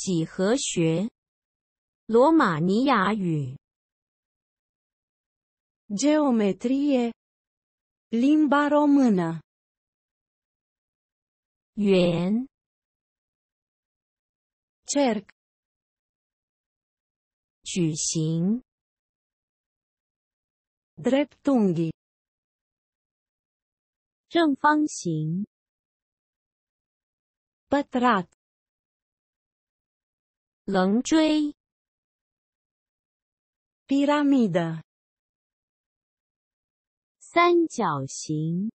几何学，罗马尼亚语，geometrie，limba romana，圆 c i r c 矩形，dreptunghi，正方形，patrat。棱锥 p i r a m i d a 三角形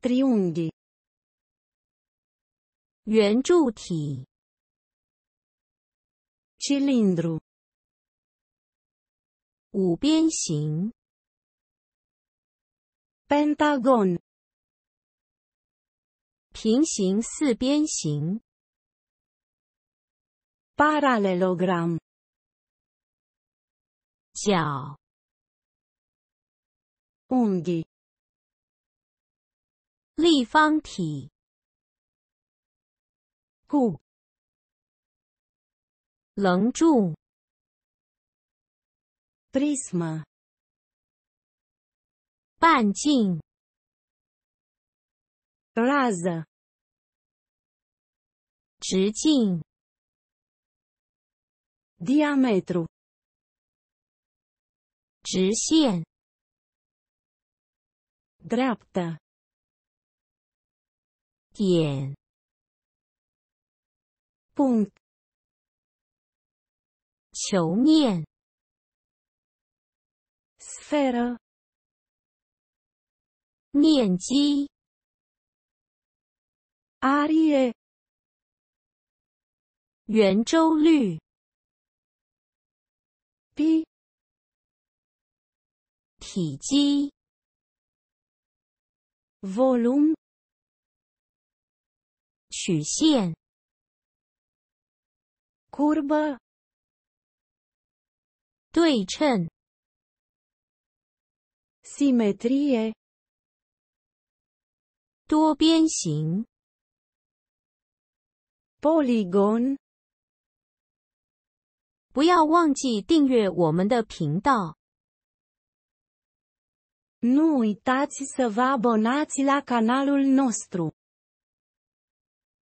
，triunghi，圆柱体，cilindru，五边形，pentagon，平行四边形。p a a r l l e l o g r a m o Ungi. 立方体。Gu. 棱柱。Prisma. 半径。r a s a 直径。直径，直线，直线，点，点，球面，r 面，面积，面积，圆周率。B. 体积 (volume) 曲线 c u r v a 对称 (symmetry) 多边形 (polygon) 不要忘记订阅我们的频道。